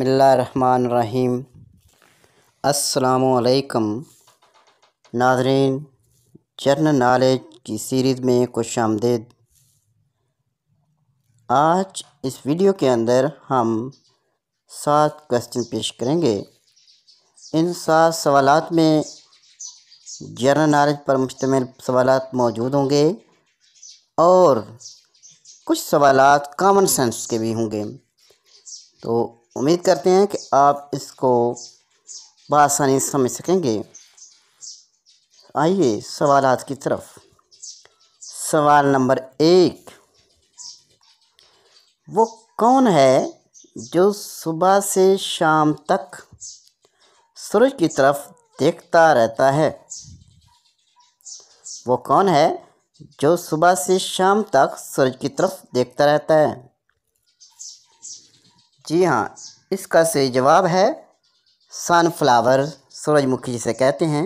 बसमीम असलकम नाजरीन जर्नल नॉलेज की सीरीज़ में खुश आमदेद आज इस वीडियो के अंदर हम सात क्वेश्चन पेश करेंगे इन सात सवाल में जर्नल नॉलेज पर मुश्तमिल सवाल मौजूद होंगे और कुछ सवाल कॉमन सेंस के भी होंगे तो उम्मीद करते हैं कि आप इसको बसानी समझ सकेंगे आइए सवाल की तरफ सवाल नंबर एक वो कौन है जो सुबह से शाम तक सूरज की तरफ देखता रहता है वो कौन है जो सुबह से शाम तक सूरज की तरफ देखता रहता है जी हाँ इसका सही जवाब है सनफ्लावर सूरजमुखी जिसे कहते हैं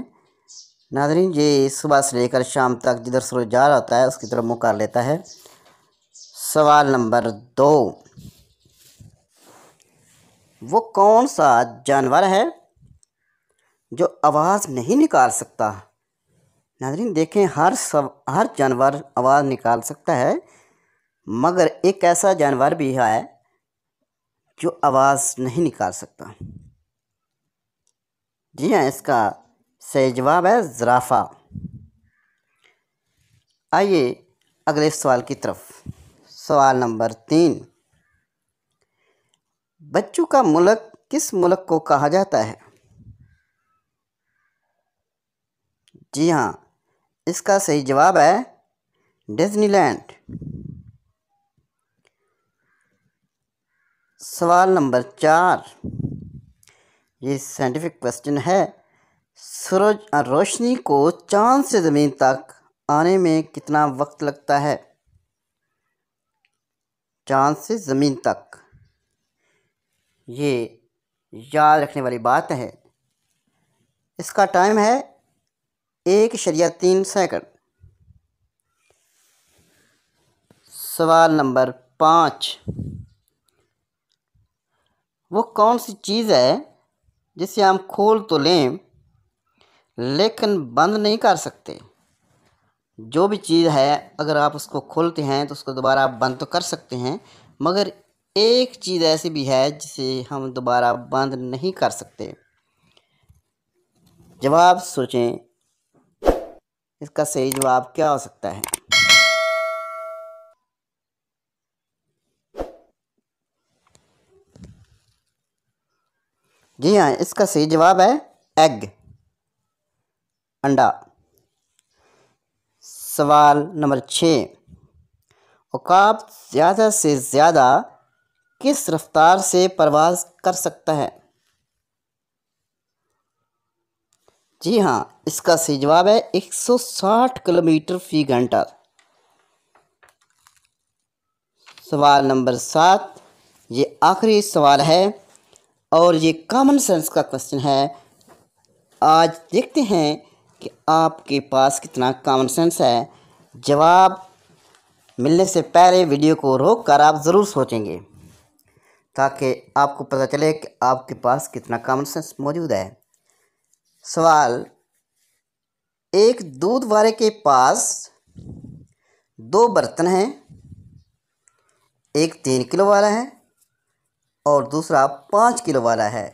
नादरीन ये सुबह से लेकर शाम तक जिधर सूरज जा रहा होता है उसकी तरफ मुँह कर लेता है सवाल नंबर दो वो कौन सा जानवर है जो आवाज़ नहीं निकाल सकता नादरीन देखें हर सब हर जानवर आवाज़ निकाल सकता है मगर एक ऐसा जानवर भी है जो आवाज़ नहीं निकाल सकता जी हाँ इसका सही जवाब है ज़राफ़ा आइए अगले सवाल की तरफ सवाल नंबर तीन बच्चों का मुल्क किस मुल्क को कहा जाता है जी हाँ इसका सही जवाब है डिज्नीलैंड सवाल नंबर चार ये साइंटिफिक क्वेश्चन है सूरज रोशनी को चांद से ज़मीन तक आने में कितना वक्त लगता है चांद से ज़मीन तक ये याद रखने वाली बात है इसका टाइम है एक शरिया तीन सेकंड सवाल नंबर पाँच वो कौन सी चीज़ है जिसे हम खोल तो लें लेकिन बंद नहीं कर सकते जो भी चीज़ है अगर आप उसको खोलते हैं तो उसको दोबारा आप बंद तो कर सकते हैं मगर एक चीज़ ऐसी भी है जिसे हम दोबारा बंद नहीं कर सकते जवाब सोचें इसका सही जवाब क्या हो सकता है जी हाँ इसका सही जवाब है एग अंडा सवाल नंबर छः औकाब ज़्यादा से ज़्यादा किस रफ्तार से परवाज कर सकता है जी हाँ इसका सही जवाब है 160 किलोमीटर फी घंटा सवाल नंबर सात ये आखिरी सवाल है और ये कॉमन सेंस का क्वेश्चन है आज देखते हैं कि आपके पास कितना कॉमन सेंस है जवाब मिलने से पहले वीडियो को रोक कर आप ज़रूर सोचेंगे ताकि आपको पता चले कि आपके पास कितना कॉमन सेंस मौजूद है सवाल एक दूध वाले के पास दो बर्तन हैं एक तीन किलो वाला है और दूसरा पाँच किलो वाला है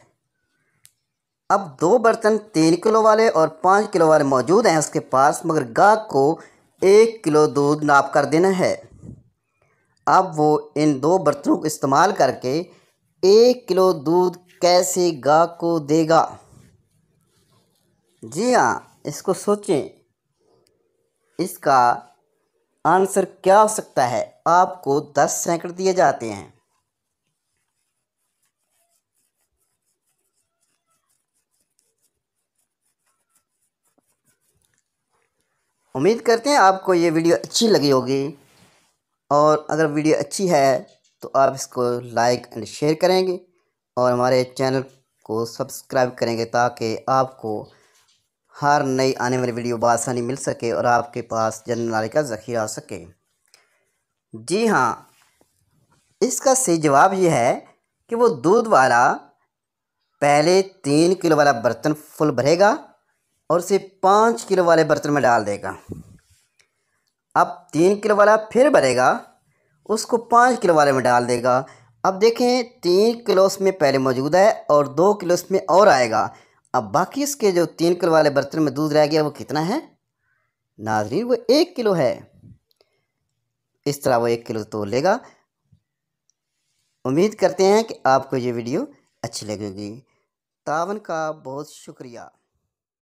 अब दो बर्तन तीन किलो वाले और पाँच किलो वाले मौजूद हैं उसके पास मगर गाय को एक किलो दूध नाप कर देना है अब वो इन दो बर्तनों को इस्तेमाल करके एक किलो दूध कैसे गाय को देगा जी हाँ इसको सोचें इसका आंसर क्या हो सकता है आपको दस सैकड़ दिए जाते हैं उम्मीद करते हैं आपको ये वीडियो अच्छी लगी होगी और अगर वीडियो अच्छी है तो आप इसको लाइक एंड शेयर करेंगे और हमारे चैनल को सब्सक्राइब करेंगे ताकि आपको हर नई आने वाली वीडियो बसानी मिल सके और आपके पास जनरल नॉलेज का ज़खीरा आ सके जी हाँ इसका सही जवाब यह है कि वो दूध वाला पहले तीन किलो वाला बर्तन फुल भरेगा और उसे पाँच किलो वाले बर्तन में डाल देगा अब तीन किलो वाला फिर भरेगा उसको पाँच किलो वाले में डाल देगा अब देखें तीन किलो उसमें पहले मौजूद है और दो किलो उसमें और आएगा अब बाकी इसके जो तीन किलो वाले बर्तन में दूध रह गया वो कितना है नाजरीन वो एक किलो है इस तरह वो एक किलो तोड़ लेगा उम्मीद करते हैं कि आपको ये वीडियो अच्छी लगेगी तावन का बहुत शुक्रिया